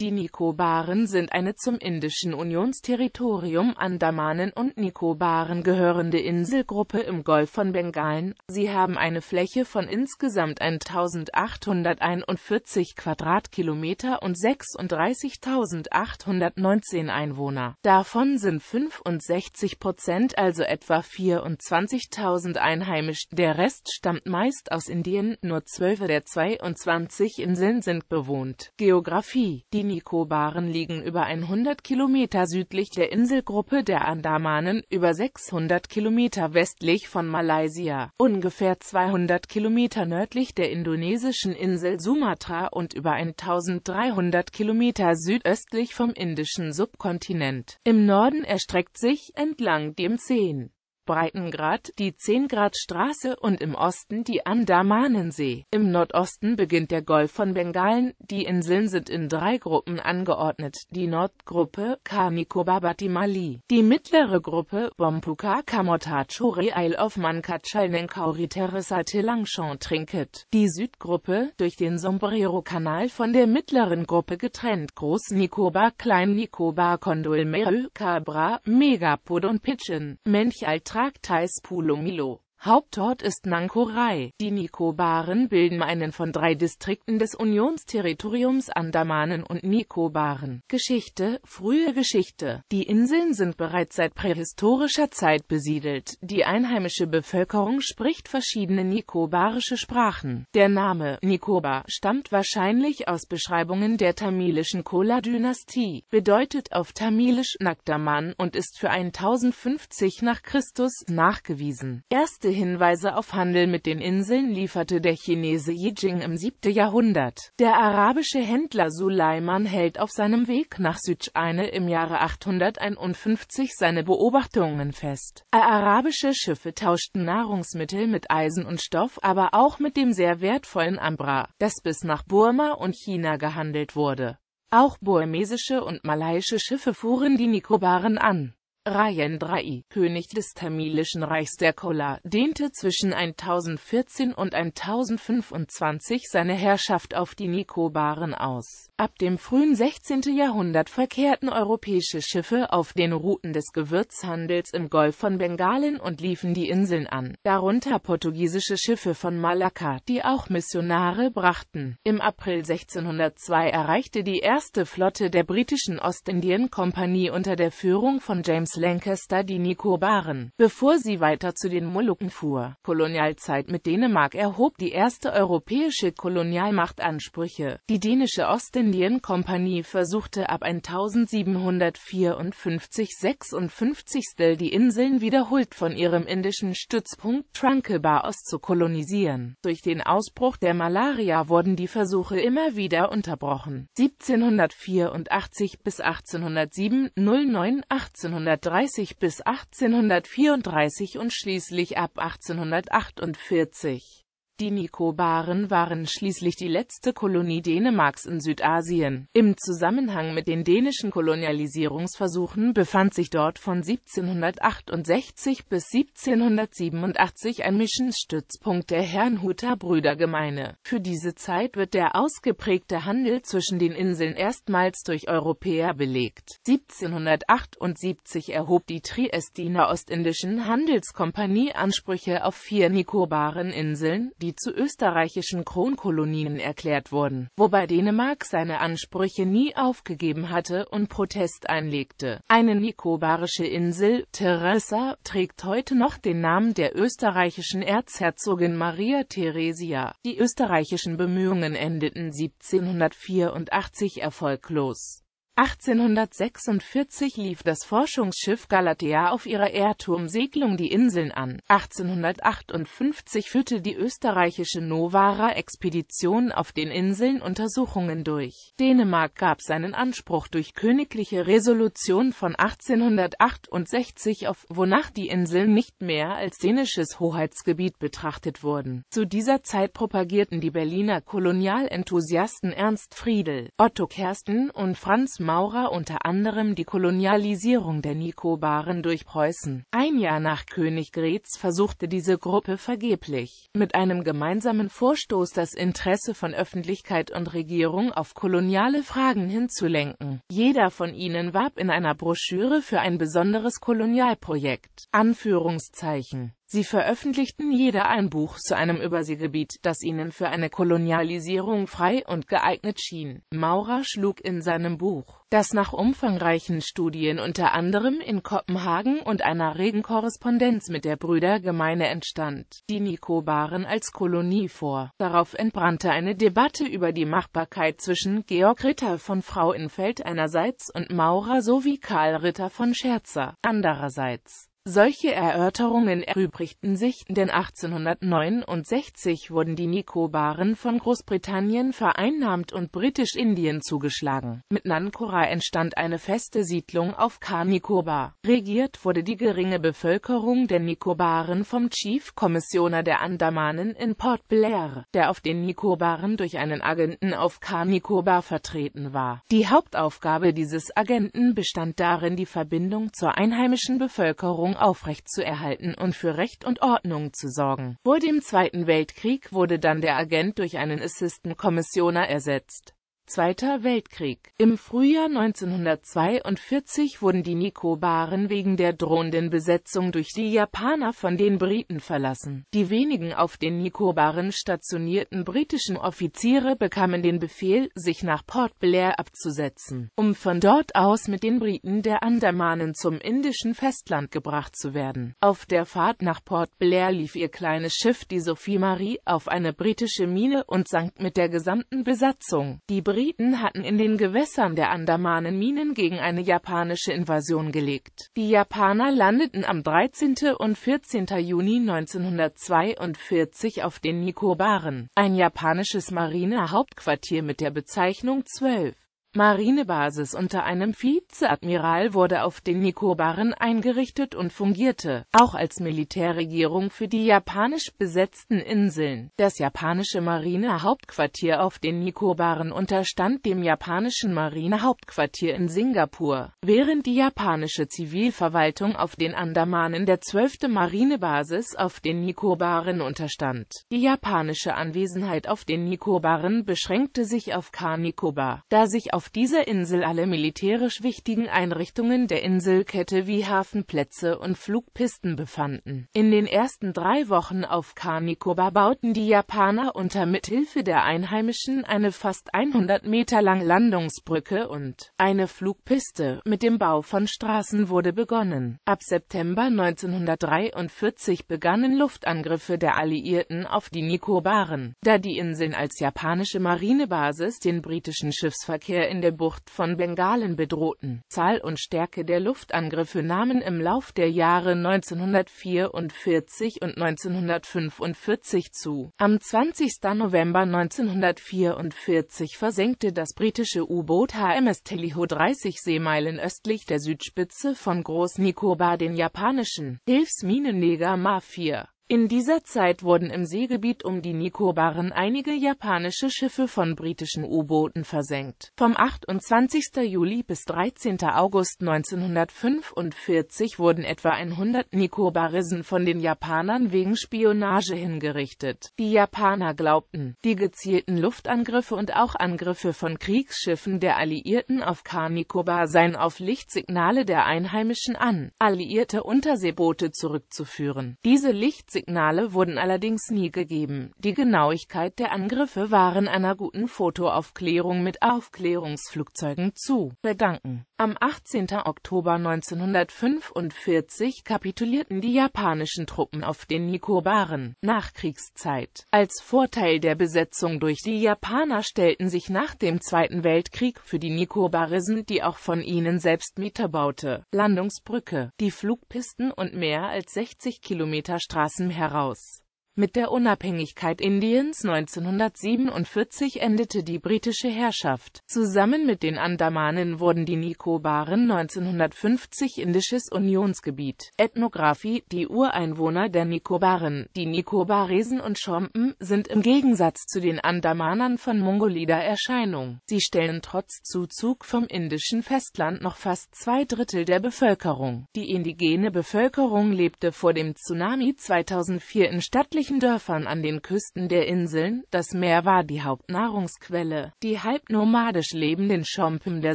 Die Nikobaren sind eine zum indischen Unionsterritorium Andamanen und Nikobaren gehörende Inselgruppe im Golf von Bengalen. Sie haben eine Fläche von insgesamt 1841 Quadratkilometer und 36.819 Einwohner. Davon sind 65 Prozent, also etwa 24.000 einheimisch. Der Rest stammt meist aus Indien, nur 12 der 22 Inseln sind bewohnt. Geografie Die Nikobaren liegen über 100 Kilometer südlich der Inselgruppe der Andamanen, über 600 Kilometer westlich von Malaysia, ungefähr 200 Kilometer nördlich der indonesischen Insel Sumatra und über 1300 Kilometer südöstlich vom indischen Subkontinent. Im Norden erstreckt sich entlang dem 10 Breitengrad die 10-Grad-Straße und im Osten die Andamanensee. Im Nordosten beginnt der Golf von Bengalen. Die Inseln sind in drei Gruppen angeordnet. Die Nordgruppe Kamikobabatimali, die mittlere Gruppe Bompuka Kamotachore Isle of Man Kachalnenkauri Terrasate Langchamp Trinket, die Südgruppe durch den Sombrero-Kanal von der mittleren Gruppe getrennt Groß Nikoba, Klein Nikoba, Kondol Merö Cabra Megapod und Pigeon Mench Vertrag Thais Pulumilo Hauptort ist Nangkorai. Die Nikobaren bilden einen von drei Distrikten des Unionsterritoriums Andamanen und Nikobaren. Geschichte, frühe Geschichte. Die Inseln sind bereits seit prähistorischer Zeit besiedelt. Die einheimische Bevölkerung spricht verschiedene nikobarische Sprachen. Der Name Nikoba stammt wahrscheinlich aus Beschreibungen der tamilischen Kola-Dynastie, bedeutet auf Tamilisch Nagdaman und ist für 1050 nach Christus nachgewiesen. Erste erste Hinweise auf Handel mit den Inseln lieferte der Chinese Yijing im 7. Jahrhundert. Der arabische Händler Suleiman hält auf seinem Weg nach Südscheine im Jahre 851 seine Beobachtungen fest. Arabische Schiffe tauschten Nahrungsmittel mit Eisen und Stoff, aber auch mit dem sehr wertvollen Ambra, das bis nach Burma und China gehandelt wurde. Auch burmesische und malaiische Schiffe fuhren die Nikobaren an. Rajendra I, König des tamilischen Reichs der Kola, dehnte zwischen 1014 und 1025 seine Herrschaft auf die Nikobaren aus. Ab dem frühen 16. Jahrhundert verkehrten europäische Schiffe auf den Routen des Gewürzhandels im Golf von Bengalen und liefen die Inseln an, darunter portugiesische Schiffe von Malakka, die auch Missionare brachten. Im April 1602 erreichte die erste Flotte der britischen Ostindien-Kompanie unter der Führung von James James Lancaster die Nikobaren, bevor sie weiter zu den Molukken fuhr. Kolonialzeit mit Dänemark erhob die erste europäische Kolonialmacht Ansprüche. Die dänische Ostindien-Kompanie versuchte ab 1754-56 die Inseln wiederholt von ihrem indischen Stützpunkt Tranquebar aus zu kolonisieren. Durch den Ausbruch der Malaria wurden die Versuche immer wieder unterbrochen. 1784 bis 1807, 09, 1800 1830 bis 1834 und schließlich ab 1848 die Nikobaren waren schließlich die letzte Kolonie Dänemarks in Südasien. Im Zusammenhang mit den dänischen Kolonialisierungsversuchen befand sich dort von 1768 bis 1787 ein Missionsstützpunkt der Herrnhuter Brüdergemeine. Für diese Zeit wird der ausgeprägte Handel zwischen den Inseln erstmals durch Europäer belegt. 1778 erhob die Triestiner Ostindischen Handelskompanie Ansprüche auf vier Nikobaren Inseln, die die zu österreichischen Kronkolonien erklärt wurden, wobei Dänemark seine Ansprüche nie aufgegeben hatte und Protest einlegte. Eine nikobarische Insel, Teresa, trägt heute noch den Namen der österreichischen Erzherzogin Maria Theresia. Die österreichischen Bemühungen endeten 1784 erfolglos. 1846 lief das Forschungsschiff Galatea auf ihrer Erdturmsegelung die Inseln an. 1858 führte die österreichische Novara-Expedition auf den Inseln Untersuchungen durch. Dänemark gab seinen Anspruch durch königliche Resolution von 1868 auf, wonach die Inseln nicht mehr als dänisches Hoheitsgebiet betrachtet wurden. Zu dieser Zeit propagierten die Berliner Kolonialenthusiasten Ernst Friedel, Otto Kersten und Franz Maurer unter anderem die Kolonialisierung der Nikobaren durch Preußen. Ein Jahr nach Königgrätz versuchte diese Gruppe vergeblich, mit einem gemeinsamen Vorstoß das Interesse von Öffentlichkeit und Regierung auf koloniale Fragen hinzulenken. Jeder von ihnen warb in einer Broschüre für ein besonderes Kolonialprojekt. Anführungszeichen. Sie veröffentlichten jeder ein Buch zu einem Überseegebiet, das ihnen für eine Kolonialisierung frei und geeignet schien. Maurer schlug in seinem Buch, das nach umfangreichen Studien unter anderem in Kopenhagen und einer regen Korrespondenz mit der Brüdergemeine entstand, die Nikobaren als Kolonie vor. Darauf entbrannte eine Debatte über die Machbarkeit zwischen Georg Ritter von Frauenfeld einerseits und Maurer sowie Karl Ritter von Scherzer andererseits. Solche Erörterungen erübrigten sich, denn 1869 wurden die Nikobaren von Großbritannien vereinnahmt und Britisch-Indien zugeschlagen. Mit Nankora entstand eine feste Siedlung auf Ka Nicobar. Regiert wurde die geringe Bevölkerung der Nikobaren vom Chief Commissioner der Andamanen in Port Blair, der auf den Nikobaren durch einen Agenten auf Ka Nicobar vertreten war. Die Hauptaufgabe dieses Agenten bestand darin, die Verbindung zur einheimischen Bevölkerung Regierung aufrechtzuerhalten und für Recht und Ordnung zu sorgen. Vor dem Zweiten Weltkrieg wurde dann der Agent durch einen Assistant kommissioner ersetzt. Zweiter Weltkrieg. Im Frühjahr 1942 wurden die Nikobaren wegen der drohenden Besetzung durch die Japaner von den Briten verlassen. Die wenigen auf den Nikobaren stationierten britischen Offiziere bekamen den Befehl, sich nach Port Blair abzusetzen, um von dort aus mit den Briten der Andamanen zum indischen Festland gebracht zu werden. Auf der Fahrt nach Port Blair lief ihr kleines Schiff, die Sophie Marie, auf eine britische Mine und sank mit der gesamten Besatzung. Die Briten Briten hatten in den Gewässern der Andamanen Minen gegen eine japanische Invasion gelegt. Die Japaner landeten am 13. und 14. Juni 1942 auf den Nikobaren, ein japanisches Marinehauptquartier mit der Bezeichnung 12. Marinebasis unter einem Vizeadmiral wurde auf den Nikobaren eingerichtet und fungierte, auch als Militärregierung für die japanisch besetzten Inseln. Das japanische Marinehauptquartier auf den Nikobaren unterstand dem japanischen Marinehauptquartier in Singapur, während die japanische Zivilverwaltung auf den Andamanen der 12. Marinebasis auf den Nikobaren unterstand. Die japanische Anwesenheit auf den Nikobaren beschränkte sich auf Ka Nikobar, da sich auf auf dieser Insel alle militärisch wichtigen Einrichtungen der Inselkette wie Hafenplätze und Flugpisten befanden. In den ersten drei Wochen auf Kanikoba bauten die Japaner unter Mithilfe der Einheimischen eine fast 100 Meter lange Landungsbrücke und eine Flugpiste. Mit dem Bau von Straßen wurde begonnen. Ab September 1943 begannen Luftangriffe der Alliierten auf die Nikobaren. Da die Inseln als japanische Marinebasis den britischen Schiffsverkehr in der Bucht von Bengalen bedrohten. Zahl und Stärke der Luftangriffe nahmen im Lauf der Jahre 1944 und 1945 zu. Am 20. November 1944 versenkte das britische U-Boot HMS Teliho 30 Seemeilen östlich der Südspitze von Groß nikoba den japanischen Hilfsminenleger Ma 4. In dieser Zeit wurden im Seegebiet um die Nikobaren einige japanische Schiffe von britischen U-Booten versenkt. Vom 28. Juli bis 13. August 1945 wurden etwa 100 Nikobarisen von den Japanern wegen Spionage hingerichtet. Die Japaner glaubten, die gezielten Luftangriffe und auch Angriffe von Kriegsschiffen der Alliierten auf Kar-Nikobar seien auf Lichtsignale der Einheimischen an, alliierte Unterseeboote zurückzuführen. Diese Lichtsignale Signale wurden allerdings nie gegeben. Die Genauigkeit der Angriffe waren einer guten Fotoaufklärung mit Aufklärungsflugzeugen zu verdanken am 18. Oktober 1945 kapitulierten die japanischen Truppen auf den Nikobaren. Nachkriegszeit Als Vorteil der Besetzung durch die Japaner stellten sich nach dem Zweiten Weltkrieg für die Nikobaresen die auch von ihnen selbst miterbaute Landungsbrücke, die Flugpisten und mehr als 60 Kilometer Straßen heraus mit der Unabhängigkeit Indiens 1947 endete die britische Herrschaft. Zusammen mit den Andamanen wurden die Nikobaren 1950 indisches Unionsgebiet. Ethnographie Die Ureinwohner der Nikobaren, die Nikobaresen und Schompen, sind im Gegensatz zu den Andamanern von mongolider Erscheinung. Sie stellen trotz Zuzug vom indischen Festland noch fast zwei Drittel der Bevölkerung. Die indigene Bevölkerung lebte vor dem Tsunami 2004 in stattlichen ländlichen Dörfern an den Küsten der Inseln, das Meer war die Hauptnahrungsquelle. Die halbnomadisch lebenden Schompen der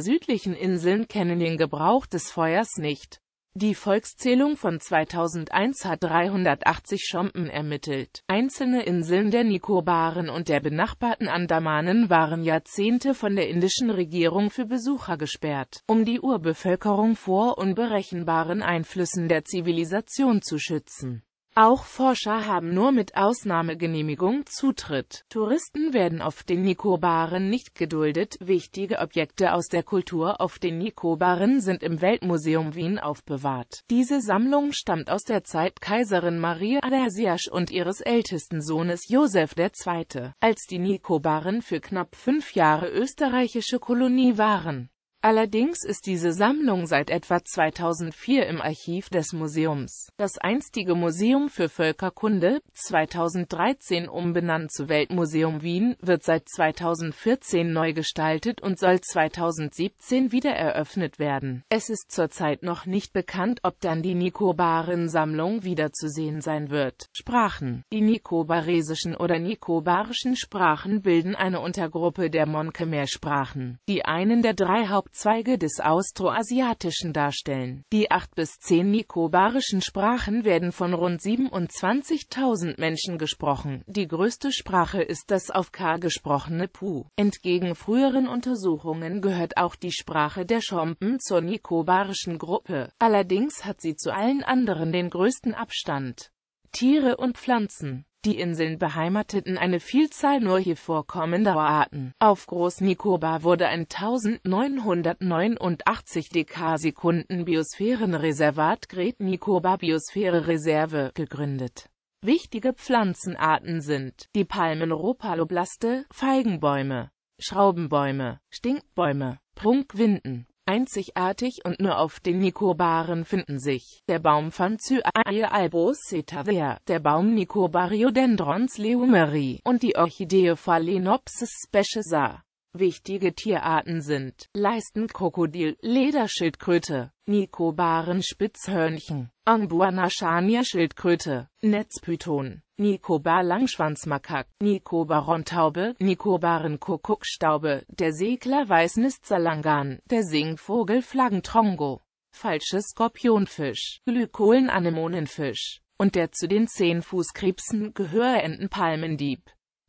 südlichen Inseln kennen den Gebrauch des Feuers nicht. Die Volkszählung von 2001 hat 380 Schompen ermittelt. Einzelne Inseln der Nikobaren und der benachbarten Andamanen waren Jahrzehnte von der indischen Regierung für Besucher gesperrt, um die Urbevölkerung vor unberechenbaren Einflüssen der Zivilisation zu schützen. Auch Forscher haben nur mit Ausnahmegenehmigung Zutritt. Touristen werden auf den Nikobaren nicht geduldet. Wichtige Objekte aus der Kultur auf den Nikobaren sind im Weltmuseum Wien aufbewahrt. Diese Sammlung stammt aus der Zeit Kaiserin Maria Adersiasch und ihres ältesten Sohnes Josef II., als die Nikobaren für knapp fünf Jahre österreichische Kolonie waren Allerdings ist diese Sammlung seit etwa 2004 im Archiv des Museums. Das einstige Museum für Völkerkunde, 2013 umbenannt zu Weltmuseum Wien, wird seit 2014 neu gestaltet und soll 2017 wieder eröffnet werden. Es ist zurzeit noch nicht bekannt, ob dann die Nikobaren-Sammlung wiederzusehen sein wird. Sprachen Die nikobaresischen oder nikobarischen Sprachen bilden eine Untergruppe der Montkhmer-Sprachen, die einen der drei Haupt Zweige des Austroasiatischen darstellen. Die acht bis zehn nikobarischen Sprachen werden von rund 27.000 Menschen gesprochen. Die größte Sprache ist das auf K gesprochene Pu. Entgegen früheren Untersuchungen gehört auch die Sprache der Schompen zur nikobarischen Gruppe. Allerdings hat sie zu allen anderen den größten Abstand. Tiere und Pflanzen die Inseln beheimateten eine Vielzahl nur hier vorkommender Arten. Auf groß Nikoba wurde ein 1989 Dekasekunden Biosphärenreservat Great Biosphäre Reserve gegründet. Wichtige Pflanzenarten sind die Palmen Rhopaloblaste, Feigenbäume, Schraubenbäume, Stinkbäume, Prunkwinden, Einzigartig und nur auf den Nikobaren finden sich der Baum Fancyia alboceta ver, der Baum Nicobariodendrons leumeri und die Orchidee Phalaenopsis speciosa. Wichtige Tierarten sind Leistenkrokodil, Lederschildkröte, Nikobaren-Spitzhörnchen, Ambuana-Scharnierschildkröte, Netzpython, Nikobar-Langschwanzmakak, Nikobarontaube, Nikobaren-Kuckuckstaube, der segler salangan der Singvogel Flaggentrongo, falsche Skorpionfisch, Glykolen-Anemonenfisch und der zu den Zehnfußkrebsen gehörenden Palmendieb.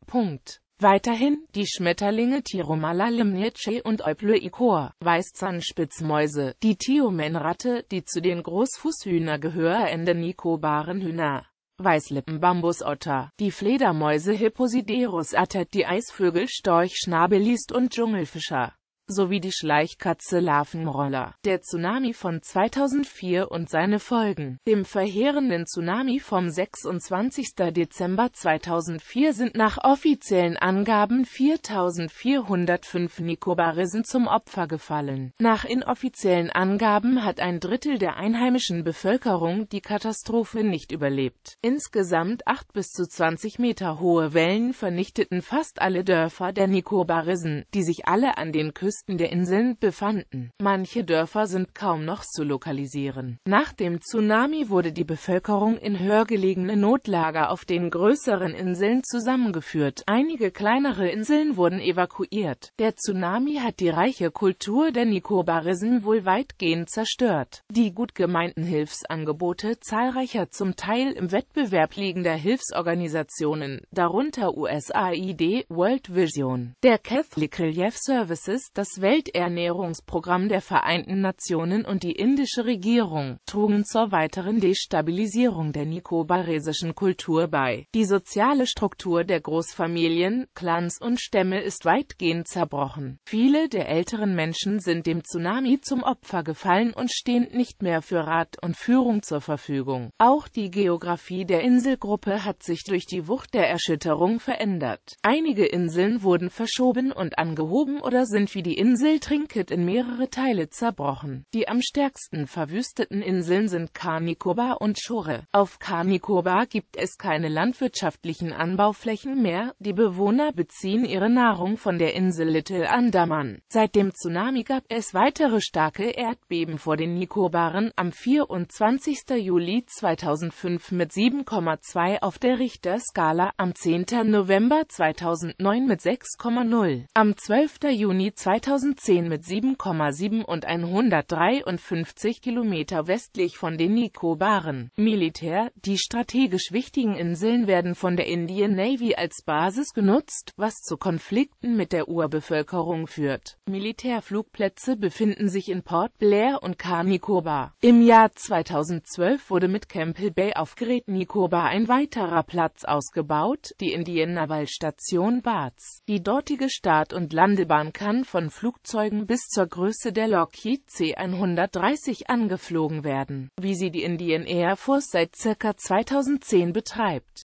Punkt. Weiterhin, die Schmetterlinge Tiromala limnice und Euploichor, Weißzahnspitzmäuse, die Thiomenratte, die zu den Großfußhühner gehören, nikobaren Hühner. Weißlippenbambusotter, die Fledermäuse Hipposiderus attet, die Eisvögel Storch Schnabelist und Dschungelfischer sowie die Schleichkatze Larvenroller, der Tsunami von 2004 und seine Folgen. Dem verheerenden Tsunami vom 26. Dezember 2004 sind nach offiziellen Angaben 4.405 Nikobarisen zum Opfer gefallen. Nach inoffiziellen Angaben hat ein Drittel der einheimischen Bevölkerung die Katastrophe nicht überlebt. Insgesamt 8 bis zu 20 Meter hohe Wellen vernichteten fast alle Dörfer der Nikobarisen, die sich alle an den Küsten Südwesten der Inseln befanden. Manche Dörfer sind kaum noch zu lokalisieren. Nach dem Tsunami wurde die Bevölkerung in höher gelegene Notlager auf den größeren Inseln zusammengeführt. Einige kleinere Inseln wurden evakuiert. Der Tsunami hat die reiche Kultur der Nikobarisen wohl weitgehend zerstört. Die gut gemeinten Hilfsangebote zahlreicher zum Teil im Wettbewerb liegender Hilfsorganisationen, darunter USAID, World Vision, der Catholic Relief Services, das das Welternährungsprogramm der Vereinten Nationen und die indische Regierung trugen zur weiteren Destabilisierung der nikobaresischen Kultur bei. Die soziale Struktur der Großfamilien, Clans und Stämme ist weitgehend zerbrochen. Viele der älteren Menschen sind dem Tsunami zum Opfer gefallen und stehen nicht mehr für Rat und Führung zur Verfügung. Auch die Geografie der Inselgruppe hat sich durch die Wucht der Erschütterung verändert. Einige Inseln wurden verschoben und angehoben oder sind wie die Insel Trinket in mehrere Teile zerbrochen. Die am stärksten verwüsteten Inseln sind Carnicoba und Shore. Auf Carnicoba gibt es keine landwirtschaftlichen Anbauflächen mehr, die Bewohner beziehen ihre Nahrung von der Insel Little Andaman. Seit dem Tsunami gab es weitere starke Erdbeben vor den Nikobaren am 24. Juli 2005 mit 7,2 auf der Richterskala, am 10. November 2009 mit 6,0, am 12. Juni 2009 2010 mit 7,7 und 153 Kilometer westlich von den Nikobaren. Militär, die strategisch wichtigen Inseln werden von der Indian Navy als Basis genutzt, was zu Konflikten mit der Urbevölkerung führt. Militärflugplätze befinden sich in Port Blair und Car Nicobar. Im Jahr 2012 wurde mit Campbell Bay auf Great Nicobar ein weiterer Platz ausgebaut, die Indian Naval Station Barts. Die dortige Start- und Landebahn kann von Flugzeugen bis zur Größe der Lockheed C-130 angeflogen werden, wie sie die Indian Air Force seit ca. 2010 betreibt